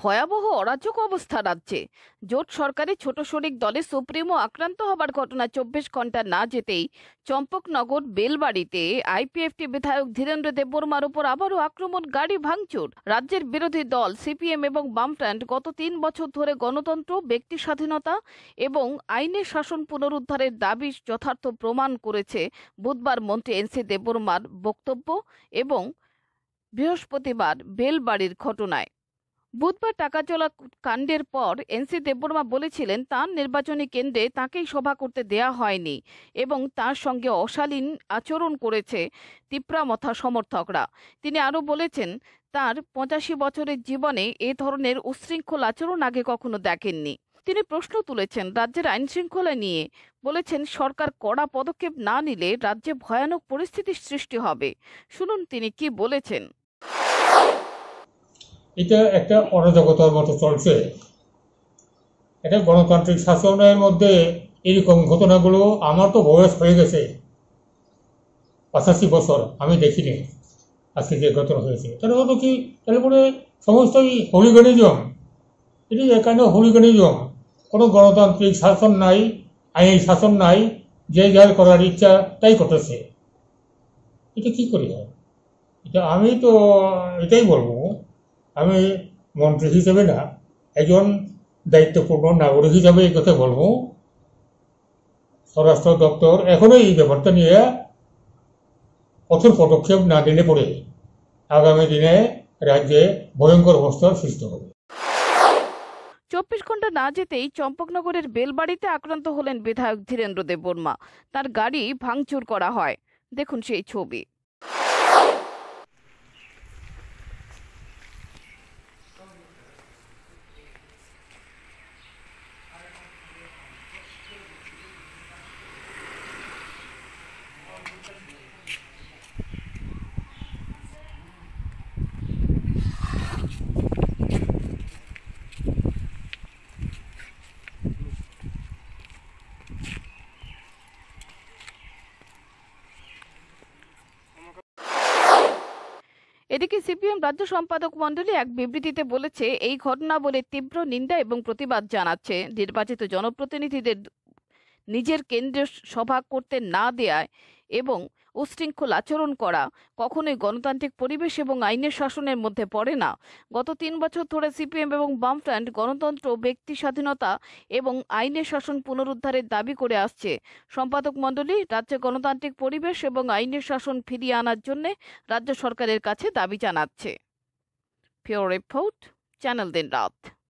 ভয়াবহ অরাজক অবস্থা রাজ্যে জোট সরকারে ছোট শরিক দলে সুপ্রিমো আক্রান্ত হবার ঘটনা চব্বিশ ঘন্টা না যেতেই চম্পকনগর বেলবাড়িতে আইপিএফটি বিধায়ক ধীরেন্দ্র দেববর্মার উপর আবারও আক্রমণ গাড়ি ভাঙচুর রাজ্যের বিরোধী দল সিপিএম এবং বামফ্রান্ট গত তিন বছর ধরে গণতন্ত্র ব্যক্তি স্বাধীনতা এবং আইনের শাসন পুনরুদ্ধারের দাবি যথার্থ প্রমাণ করেছে বুধবার মন্ত্রী এনসি দেববর্মার বক্তব্য এবং বৃহস্পতিবার বেলবাড়ির ঘটনায় বুধবার টাকা চলা কাণ্ডের পর এনসি দেববর্মা বলেছিলেন তার নির্বাচনী কেন্দ্রে তাকেই সভা করতে দেয়া হয়নি এবং তার সঙ্গে অশালীন আচরণ করেছে মথা সমর্থকরা তিনি আরও বলেছেন তার পঁচাশি বছরের জীবনে এ ধরনের উচ্ছৃঙ্খল আচরণ আগে কখনো দেখেননি তিনি প্রশ্ন তুলেছেন রাজ্যের আইন শৃঙ্খলা নিয়ে বলেছেন সরকার কড়া পদক্ষেপ না নিলে রাজ্যে ভয়ানক পরিস্থিতির সৃষ্টি হবে শুনুন তিনি কি বলেছেন এটা একটা অরাজকতার মতো চলছে এটা গণতান্ত্রিক শাসনের মধ্যে এরকম ঘটনাগুলো আমার তো বয়স হয়ে গেছে পঁচাশি বছর আমি দেখিনি আজকে যে ঘটনা হয়েছে তাহলে হলো কি তাহলে পরে সমস্তই হরিগণিজম এটি এখানে হলিগনিজম কোনো গণতান্ত্রিক শাসন নাই আইনি শাসন নাই যে যার করার ইচ্ছা তাই করতেছে এটা কি করি হয় এটা আমি তো এটাই বলবো আমি মন্ত্রী হিসেবে না একজন দায়িত্বপূর্ণ নাগরিক হিসাবে এই কথা বলবো স্বরাষ্ট্র দপ্তর এখনো এই ব্যাপারটা নিয়ে কঠোর পদক্ষেপ না নিলে পড়ে আগামী দিনে রাজ্যে ভয়ঙ্কর অবস্থার সৃষ্টি হবে চব্বিশ ঘন্টা না যেতেই চম্পকনগরের বেলবাড়িতে আক্রান্ত হলেন বিধায়ক ধীরেন্দ্র দেববর্মা তার গাড়ি ভাঙচুর করা হয় দেখুন সেই ছবি এদিকে সিপিএম রাজ্য সম্পাদক মণ্ডলী এক বিবৃতিতে বলেছে এই ঘটনা বলে তীব্র নিন্দা এবং প্রতিবাদ জানাচ্ছে নির্বাচিত জনপ্রতিনিধিদের নিজের কেন্দ্রীয় সভা করতে না দেয়ায় এবং উশৃঙ্খল আচরণ করা কখনোই গণতান্ত্রিক পরিবেশ এবং আইনের শাসনের মধ্যে পড়ে না গত তিন বছর ধরে সিপিএম এবং বামফ্রান্ট গণতন্ত্র ব্যক্তি স্বাধীনতা এবং আইনের শাসন পুনরুদ্ধারের দাবি করে আসছে সম্পাদক মণ্ডলী রাজ্যে গণতান্ত্রিক পরিবেশ এবং আইনের শাসন ফিরিয়ে আনার জন্য রাজ্য সরকারের কাছে দাবি জানাচ্ছে ফিওর রিপোর্ট চ্যানেল দিন রাত